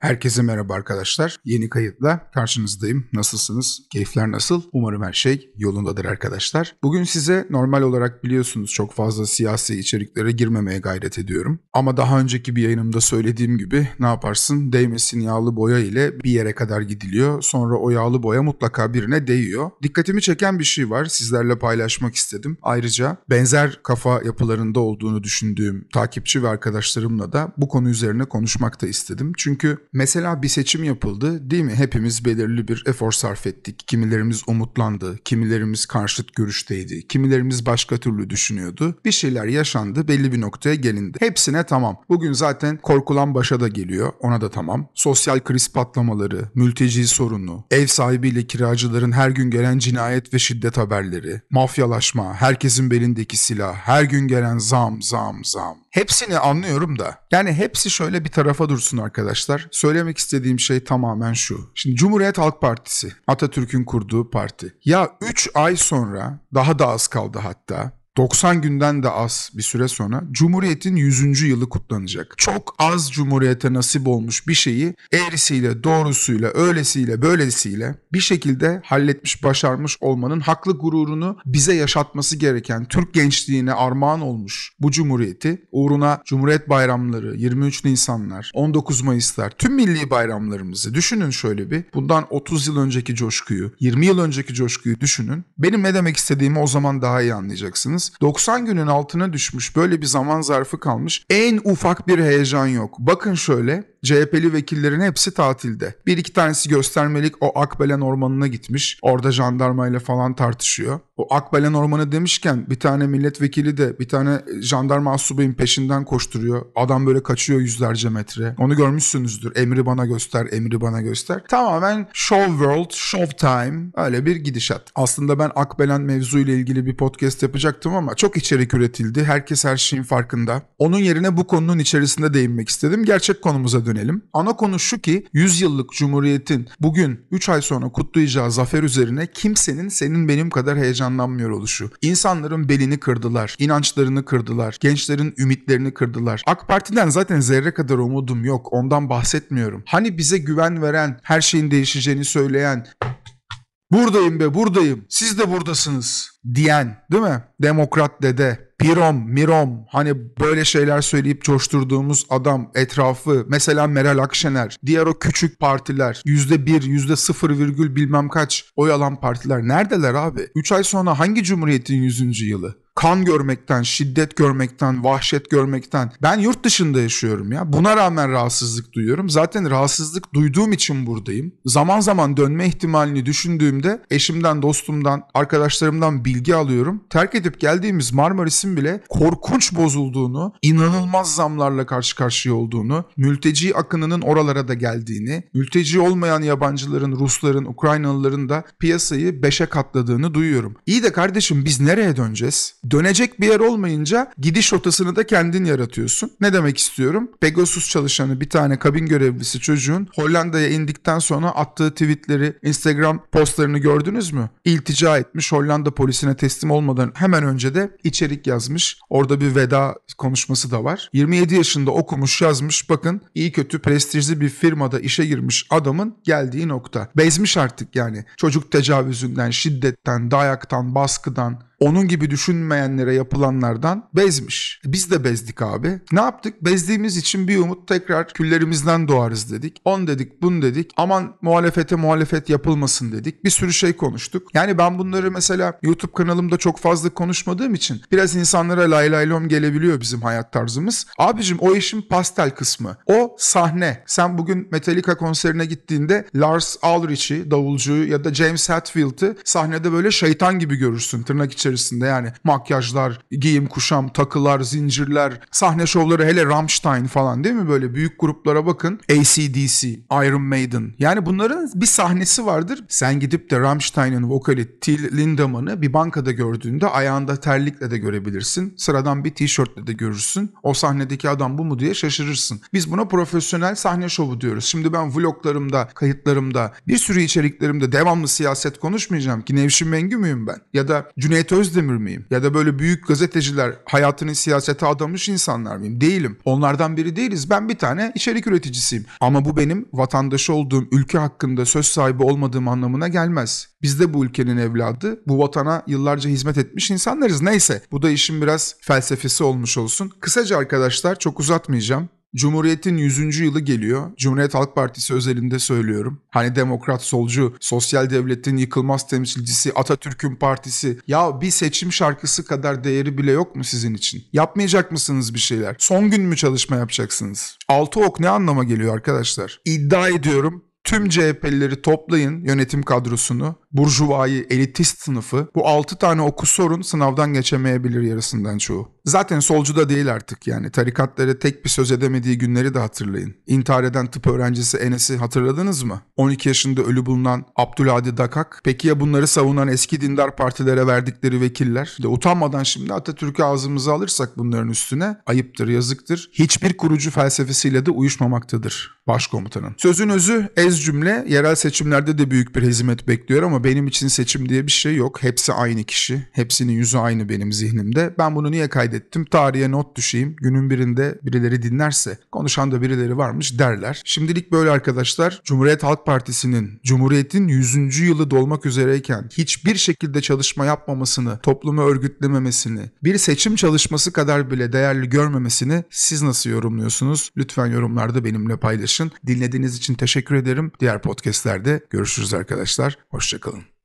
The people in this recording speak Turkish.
Herkese merhaba arkadaşlar. Yeni kayıtla karşınızdayım. Nasılsınız? Keyifler nasıl? Umarım her şey yolundadır arkadaşlar. Bugün size normal olarak biliyorsunuz çok fazla siyasi içeriklere girmemeye gayret ediyorum. Ama daha önceki bir yayınımda söylediğim gibi ne yaparsın? Değmesin yağlı boya ile bir yere kadar gidiliyor. Sonra o yağlı boya mutlaka birine değiyor. Dikkatimi çeken bir şey var. Sizlerle paylaşmak istedim. Ayrıca benzer kafa yapılarında olduğunu düşündüğüm takipçi ve arkadaşlarımla da bu konu üzerine konuşmak da istedim. Çünkü Mesela bir seçim yapıldı değil mi? Hepimiz belirli bir efor sarf ettik. Kimilerimiz umutlandı, kimilerimiz karşıt görüşteydi, kimilerimiz başka türlü düşünüyordu. Bir şeyler yaşandı, belli bir noktaya gelindi. Hepsine tamam. Bugün zaten korkulan başa da geliyor, ona da tamam. Sosyal kriz patlamaları, mülteci sorunu, ev sahibiyle kiracıların her gün gelen cinayet ve şiddet haberleri, mafyalaşma, herkesin belindeki silah, her gün gelen zam, zam, zam. Hepsini anlıyorum da. Yani hepsi şöyle bir tarafa dursun arkadaşlar söylemek istediğim şey tamamen şu. Şimdi Cumhuriyet Halk Partisi, Atatürk'ün kurduğu parti. Ya 3 ay sonra, daha da az kaldı hatta. 90 günden de az bir süre sonra Cumhuriyet'in 100. yılı kutlanacak. Çok az Cumhuriyet'e nasip olmuş bir şeyi eğrisiyle, doğrusuyla, öylesiyle, böylesiyle bir şekilde halletmiş, başarmış olmanın haklı gururunu bize yaşatması gereken Türk gençliğine armağan olmuş bu Cumhuriyeti uğruna Cumhuriyet bayramları, 23 Nisanlar, 19 Mayıslar, tüm milli bayramlarımızı düşünün şöyle bir. Bundan 30 yıl önceki coşkuyu, 20 yıl önceki coşkuyu düşünün. Benim ne demek istediğimi o zaman daha iyi anlayacaksınız. 90 günün altına düşmüş böyle bir zaman zarfı kalmış. En ufak bir heyecan yok. Bakın şöyle CHP'li vekillerin hepsi tatilde. Bir iki tanesi göstermelik o Akbelen Ormanı'na gitmiş. Orada jandarmayla falan tartışıyor o Akbelen Ormanı demişken bir tane milletvekili de bir tane jandarma asubeyin peşinden koşturuyor. Adam böyle kaçıyor yüzlerce metre. Onu görmüşsünüzdür. Emri bana göster, emri bana göster. Tamamen show world, show time öyle bir gidişat. Aslında ben Akbelen mevzuyla ilgili bir podcast yapacaktım ama çok içerik üretildi. Herkes her şeyin farkında. Onun yerine bu konunun içerisinde değinmek istedim. Gerçek konumuza dönelim. Ana konu şu ki 100 yıllık Cumhuriyet'in bugün 3 ay sonra kutlayacağı zafer üzerine kimsenin senin benim kadar heyecan hoşlanlanmıyor oluşu. İnsanların belini kırdılar, inançlarını kırdılar, gençlerin ümitlerini kırdılar. AK Parti'den zaten zerre kadar umudum yok. Ondan bahsetmiyorum. Hani bize güven veren, her şeyin değişeceğini söyleyen, Buradayım be buradayım. Siz de buradasınız diyen değil mi? Demokrat dede, pirom, mirom hani böyle şeyler söyleyip coşturduğumuz adam etrafı mesela Meral Akşener, diğer o küçük partiler yüzde bir, yüzde sıfır virgül bilmem kaç oy alan partiler neredeler abi? Üç ay sonra hangi cumhuriyetin yüzüncü yılı? kan görmekten, şiddet görmekten, vahşet görmekten. Ben yurt dışında yaşıyorum ya. Buna rağmen rahatsızlık duyuyorum. Zaten rahatsızlık duyduğum için buradayım. Zaman zaman dönme ihtimalini düşündüğümde eşimden, dostumdan, arkadaşlarımdan bilgi alıyorum. Terk edip geldiğimiz Marmaris'in bile korkunç bozulduğunu, inanılmaz zamlarla karşı karşıya olduğunu, mülteci akınının oralara da geldiğini, mülteci olmayan yabancıların, Rusların, Ukraynalıların da piyasayı beşe katladığını duyuyorum. İyi de kardeşim biz nereye döneceğiz? Dönecek bir yer olmayınca gidiş rotasını da kendin yaratıyorsun. Ne demek istiyorum? Pegasus çalışanı bir tane kabin görevlisi çocuğun Hollanda'ya indikten sonra attığı tweetleri, Instagram postlarını gördünüz mü? İltica etmiş Hollanda polisine teslim olmadan hemen önce de içerik yazmış. Orada bir veda konuşması da var. 27 yaşında okumuş yazmış bakın iyi kötü prestijli bir firmada işe girmiş adamın geldiği nokta. Bezmiş artık yani çocuk tecavüzünden, şiddetten, dayaktan, baskıdan, onun gibi düşünmeyenlere yapılanlardan bezmiş. Biz de bezdik abi. Ne yaptık? Bezdiğimiz için bir umut tekrar küllerimizden doğarız dedik. On dedik, bun dedik. Aman muhalefete muhalefet yapılmasın dedik. Bir sürü şey konuştuk. Yani ben bunları mesela YouTube kanalımda çok fazla konuşmadığım için biraz insanlara lay lay lom gelebiliyor bizim hayat tarzımız. Abicim o işin pastel kısmı. O sahne. Sen bugün Metallica konserine gittiğinde Lars Ulrich'i, davulcuyu ya da James Hetfield'i sahnede böyle şeytan gibi görürsün tırnak içi içerisinde yani makyajlar, giyim kuşam, takılar, zincirler, sahne şovları hele Rammstein falan değil mi böyle büyük gruplara bakın. ACDC, Iron Maiden yani bunların bir sahnesi vardır. Sen gidip de Rammstein'ın vokali Till Lindemann'ı bir bankada gördüğünde ayağında terlikle de görebilirsin. Sıradan bir tişörtle de görürsün. O sahnedeki adam bu mu diye şaşırırsın. Biz buna profesyonel sahne şovu diyoruz. Şimdi ben vloglarımda, kayıtlarımda, bir sürü içeriklerimde devamlı siyaset konuşmayacağım ki Nevşin Mengü müyüm ben? Ya da Cüneyt demir miyim? Ya da böyle büyük gazeteciler hayatını siyasete adamış insanlar mıyım? Değilim. Onlardan biri değiliz. Ben bir tane içerik üreticisiyim. Ama bu benim vatandaşı olduğum ülke hakkında söz sahibi olmadığım anlamına gelmez. Biz de bu ülkenin evladı, bu vatana yıllarca hizmet etmiş insanlarız. Neyse bu da işin biraz felsefesi olmuş olsun. Kısaca arkadaşlar çok uzatmayacağım. Cumhuriyet'in 100. yılı geliyor. Cumhuriyet Halk Partisi özelinde söylüyorum. Hani demokrat, solcu, sosyal devletin yıkılmaz temsilcisi, Atatürk'ün partisi. Ya bir seçim şarkısı kadar değeri bile yok mu sizin için? Yapmayacak mısınız bir şeyler? Son gün mü çalışma yapacaksınız? Altı ok ne anlama geliyor arkadaşlar? İddia ediyorum tüm CHP'lileri toplayın yönetim kadrosunu, burjuvayı, elitist sınıfı. Bu 6 tane oku sorun sınavdan geçemeyebilir yarısından çoğu. Zaten solcu da değil artık yani tarikatlara tek bir söz edemediği günleri de hatırlayın. İntihar eden tıp öğrencisi Enes'i hatırladınız mı? 12 yaşında ölü bulunan Abdülhadi Dakak. Peki ya bunları savunan eski dindar partilere verdikleri vekiller? de utanmadan şimdi Atatürk'ü ağzımıza alırsak bunların üstüne ayıptır, yazıktır. Hiçbir kurucu felsefesiyle de uyuşmamaktadır başkomutanın. Sözün özü ez cümle yerel seçimlerde de büyük bir hizmet bekliyor ama benim için seçim diye bir şey yok. Hepsi aynı kişi. Hepsinin yüzü aynı benim zihnimde. Ben bunu niye kaydettim? kaydettim. Tarihe not düşeyim. Günün birinde birileri dinlerse konuşan da birileri varmış derler. Şimdilik böyle arkadaşlar. Cumhuriyet Halk Partisi'nin Cumhuriyet'in 100. yılı dolmak üzereyken hiçbir şekilde çalışma yapmamasını, toplumu örgütlememesini, bir seçim çalışması kadar bile değerli görmemesini siz nasıl yorumluyorsunuz? Lütfen yorumlarda benimle paylaşın. Dinlediğiniz için teşekkür ederim. Diğer podcastlerde görüşürüz arkadaşlar. Hoşçakalın.